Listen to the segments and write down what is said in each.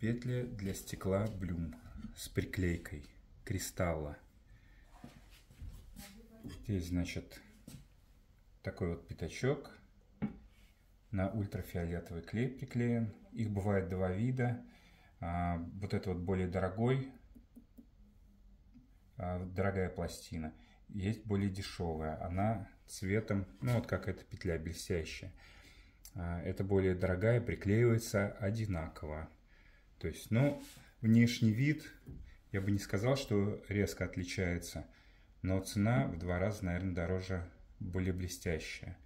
Петли для стекла Блюм с приклейкой кристалла. Здесь, значит, такой вот пятачок на ультрафиолетовый клей приклеен. Их бывает два вида. А, вот это вот более дорогой, а, дорогая пластина. Есть более дешевая. Она цветом, ну вот как эта петля блестящая. А, это более дорогая, приклеивается одинаково. То есть, ну, внешний вид, я бы не сказал, что резко отличается, но цена в два раза, наверное, дороже, более блестящая.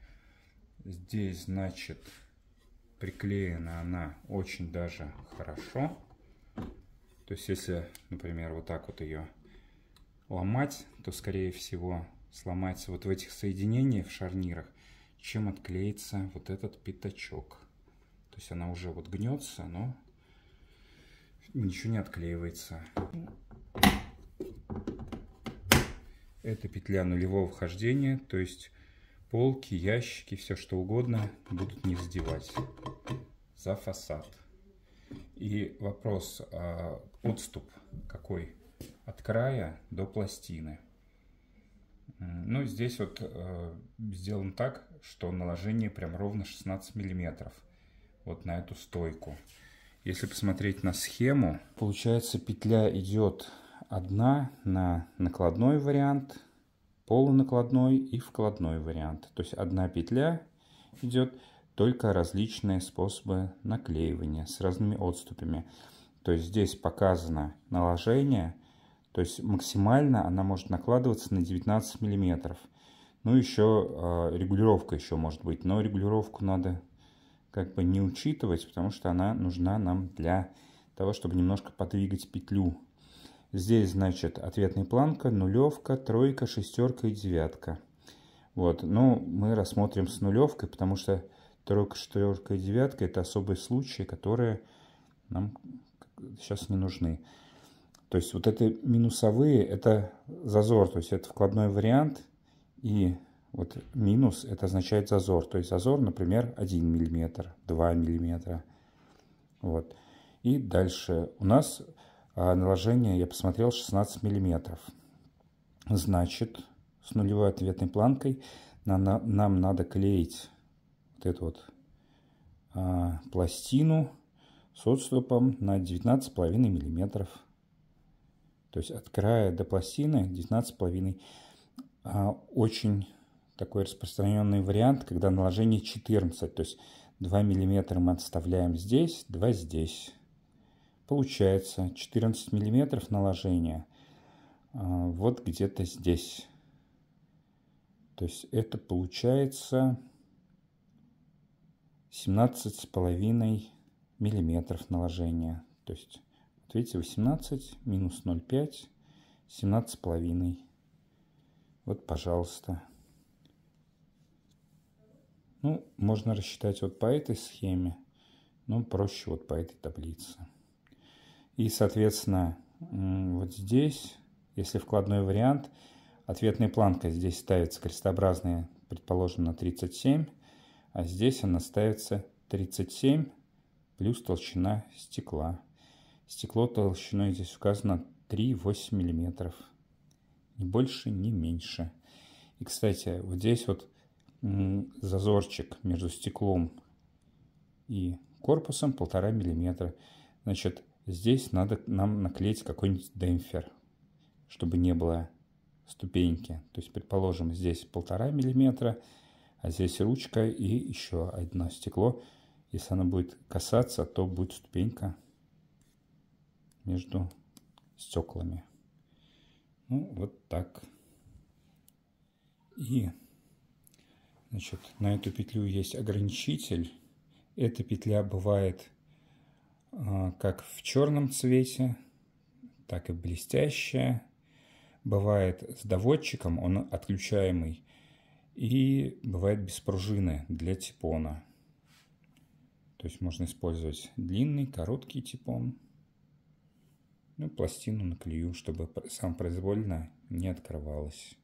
Здесь, значит, приклеена она очень даже хорошо. То есть, если, например, вот так вот ее ломать, то, скорее всего, сломается вот в этих соединениях, в шарнирах, чем отклеится вот этот пятачок. То есть она уже вот гнется, но ничего не отклеивается. Это петля нулевого вхождения, то есть полки, ящики, все что угодно будут не задевать за фасад. И вопрос, а отступ какой от края до пластины. Ну, здесь вот э, сделан так, что наложение прям ровно 16 миллиметров вот на эту стойку. Если посмотреть на схему, получается петля идет одна на накладной вариант, полунакладной и вкладной вариант. То есть одна петля идет только различные способы наклеивания с разными отступами. То есть здесь показано наложение, то есть максимально она может накладываться на 19 миллиметров. Ну еще а, регулировка еще может быть, но регулировку надо как бы не учитывать, потому что она нужна нам для того, чтобы немножко подвигать петлю. Здесь, значит, ответная планка, нулевка, тройка, шестерка и девятка. Вот, ну, мы рассмотрим с нулевкой, потому что тройка, шестерка и девятка – это особые случаи, которые нам сейчас не нужны. То есть вот это минусовые – это зазор, то есть это вкладной вариант, и вот минус это означает зазор. То есть зазор, например, 1 мм, 2 мм. Вот. И дальше у нас а, наложение, я посмотрел, 16 мм. Значит, с нулевой ответной планкой нам надо клеить вот эту вот а, пластину с отступом на 19,5 мм. То есть от края до пластины 19,5 мм. А, очень такой распространенный вариант, когда наложение 14, то есть 2 мм мы отставляем здесь, 2 здесь. Получается 14 мм наложения а, вот где-то здесь. То есть это получается 17,5 мм наложения. То есть, вот видите, 18 минус 0,5, 17,5. Вот, пожалуйста. Ну, можно рассчитать вот по этой схеме, но проще вот по этой таблице. И, соответственно, вот здесь, если вкладной вариант, ответная планка здесь ставится крестообразная, предположим, на 37, а здесь она ставится 37 плюс толщина стекла. Стекло толщиной здесь указано 3,8 мм. Ни больше, ни меньше. И, кстати, вот здесь вот зазорчик между стеклом и корпусом полтора миллиметра. Значит, здесь надо нам наклеить какой-нибудь демпфер, чтобы не было ступеньки. То есть, предположим, здесь полтора миллиметра, а здесь ручка и еще одно стекло. Если оно будет касаться, то будет ступенька между стеклами. Ну, вот так. И Значит, на эту петлю есть ограничитель. Эта петля бывает а, как в черном цвете, так и блестящая. Бывает с доводчиком, он отключаемый. И бывает без пружины для типона. То есть можно использовать длинный, короткий типон. Ну, пластину наклею, чтобы сам произвольно не открывалась.